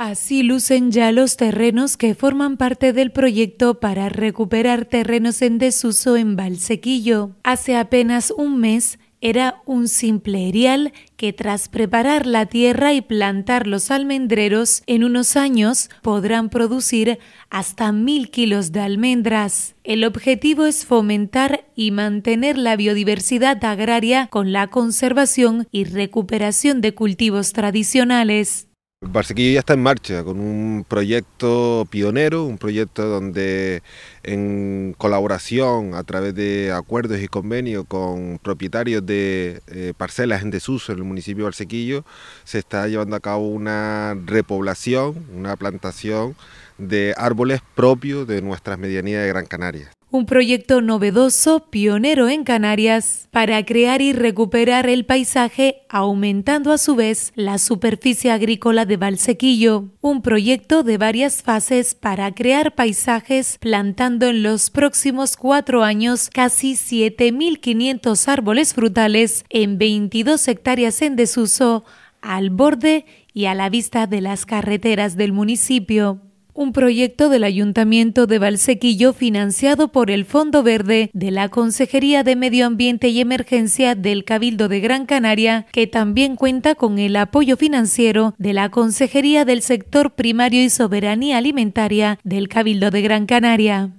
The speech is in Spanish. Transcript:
Así lucen ya los terrenos que forman parte del proyecto para recuperar terrenos en desuso en Valsequillo. Hace apenas un mes era un simple erial que tras preparar la tierra y plantar los almendreros, en unos años podrán producir hasta mil kilos de almendras. El objetivo es fomentar y mantener la biodiversidad agraria con la conservación y recuperación de cultivos tradicionales. Barsequillo ya está en marcha con un proyecto pionero, un proyecto donde en colaboración a través de acuerdos y convenios con propietarios de eh, parcelas en desuso en el municipio de Barsequillo se está llevando a cabo una repoblación, una plantación de árboles propios de nuestras medianías de Gran Canaria un proyecto novedoso, pionero en Canarias, para crear y recuperar el paisaje, aumentando a su vez la superficie agrícola de Valsequillo. Un proyecto de varias fases para crear paisajes, plantando en los próximos cuatro años casi 7.500 árboles frutales en 22 hectáreas en desuso, al borde y a la vista de las carreteras del municipio un proyecto del Ayuntamiento de Valsequillo financiado por el Fondo Verde de la Consejería de Medio Ambiente y Emergencia del Cabildo de Gran Canaria, que también cuenta con el apoyo financiero de la Consejería del Sector Primario y Soberanía Alimentaria del Cabildo de Gran Canaria.